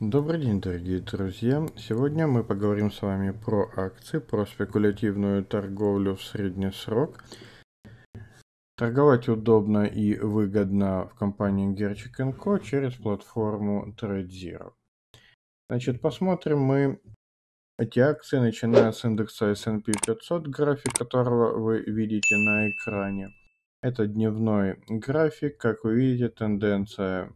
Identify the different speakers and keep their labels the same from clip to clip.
Speaker 1: Добрый день, дорогие друзья! Сегодня мы поговорим с вами про акции, про спекулятивную торговлю в средний срок. Торговать удобно и выгодно в компании Gerchik Co. через платформу TradeZero. Значит, посмотрим мы эти акции, начиная с индекса S&P 500, график которого вы видите на экране. Это дневной график, как вы видите, тенденция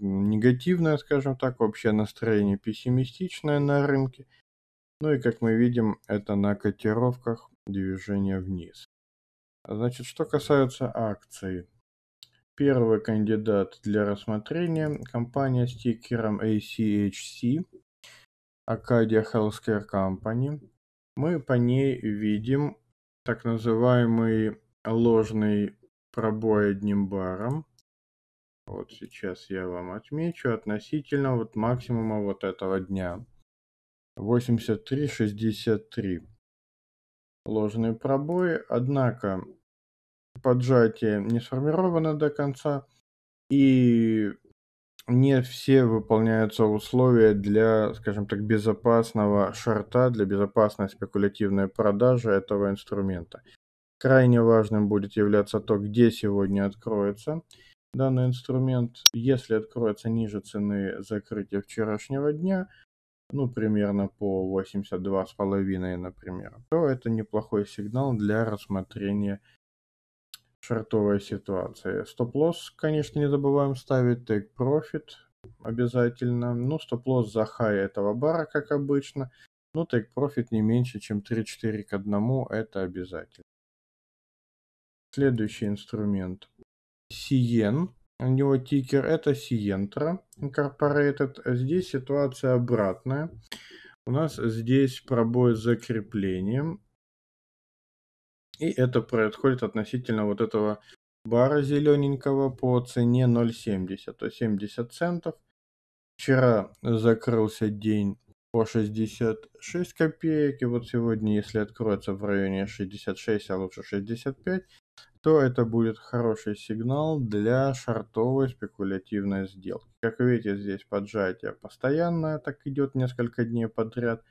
Speaker 1: негативное, скажем так, общее настроение пессимистичное на рынке. Ну и как мы видим, это на котировках движение вниз. Значит, что касается акций. Первый кандидат для рассмотрения – компания с тикером ACHC, Acadia Healthcare Company. Мы по ней видим так называемый ложный пробой одним баром – вот сейчас я вам отмечу относительно вот максимума вот этого дня. 83-63. Ложные пробои, однако поджатие не сформировано до конца и не все выполняются условия для, скажем так, безопасного шарта, для безопасной спекулятивной продажи этого инструмента. Крайне важным будет являться то, где сегодня откроется Данный инструмент, если откроется ниже цены закрытия вчерашнего дня, ну, примерно по 82,5, например, то это неплохой сигнал для рассмотрения шортовой ситуации. Стоп-лосс, конечно, не забываем ставить, тейк-профит обязательно. Ну, стоп-лосс за хай этого бара, как обычно. Ну, тейк-профит не меньше, чем 3-4 к 1, это обязательно. Следующий инструмент – Сиен, у него тикер это Сиентра Incorporated. Здесь ситуация обратная. У нас здесь пробой с закреплением. И это происходит относительно вот этого бара зелененького по цене 0,70, то 70 центов. Вчера закрылся день по 66 копеек, и вот сегодня, если откроется в районе 66, а лучше 65, то это будет хороший сигнал для шартовой спекулятивной сделки. Как видите, здесь поджатие постоянное, так идет несколько дней подряд.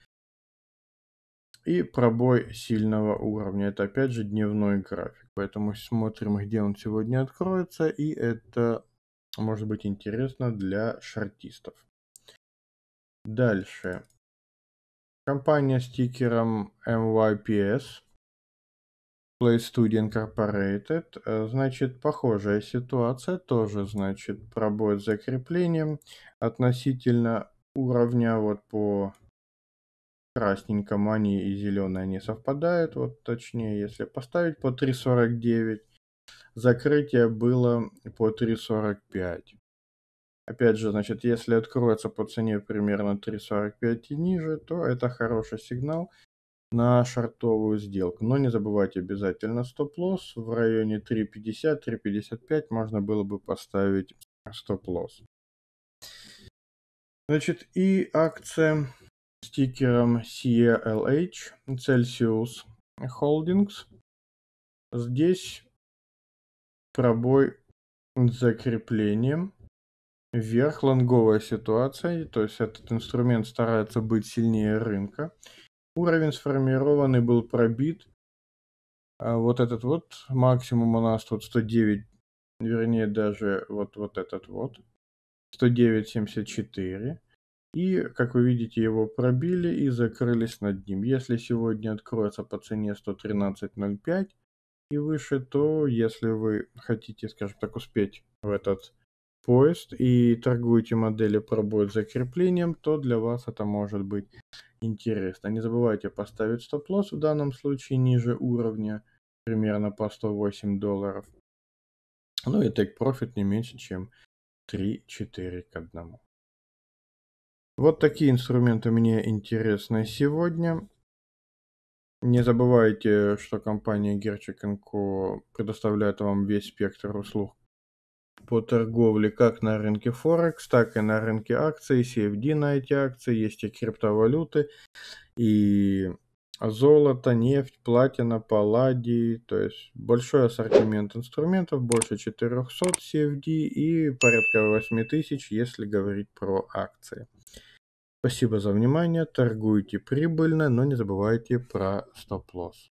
Speaker 1: И пробой сильного уровня. Это опять же дневной график. Поэтому смотрим, где он сегодня откроется. И это может быть интересно для шартистов. Дальше. Компания с тикером MYPS – PlayStudio Incorporated, э, значит, похожая ситуация, тоже, значит, пробует закреплением относительно уровня вот по красненькому они и зеленые не совпадают, вот точнее, если поставить по 3.49, закрытие было по 3.45. Опять же, значит, если откроется по цене примерно 3.45 и ниже, то это хороший сигнал, на шортовую сделку. Но не забывайте обязательно стоп-лосс. В районе 3.50, 3.55 можно было бы поставить стоп-лосс. Значит, и акция с тикером CLH, Celsius Holdings. Здесь пробой с закреплением. Вверх лонговая ситуация, то есть этот инструмент старается быть сильнее рынка уровень сформированный был пробит. А вот этот вот максимум у нас тут 109, вернее даже вот, вот этот вот, 109.74. И, как вы видите, его пробили и закрылись над ним. Если сегодня откроется по цене 113.05 и выше, то если вы хотите, скажем так, успеть в этот поезд и торгуете модели пробой закреплением, то для вас это может быть интересно. Не забывайте поставить стоп-лосс в данном случае ниже уровня, примерно по 108 долларов. Ну и take profit не меньше, чем 3-4 к 1. Вот такие инструменты мне интересны сегодня. Не забывайте, что компания Gerchik Co. предоставляет вам весь спектр услуг по торговле как на рынке Форекс, так и на рынке акций, CFD на эти акции, есть и криптовалюты, и золото, нефть, платина, палладий, то есть большой ассортимент инструментов, больше 400 CFD и порядка 8000, если говорить про акции. Спасибо за внимание, торгуйте прибыльно, но не забывайте про стоп-лосс.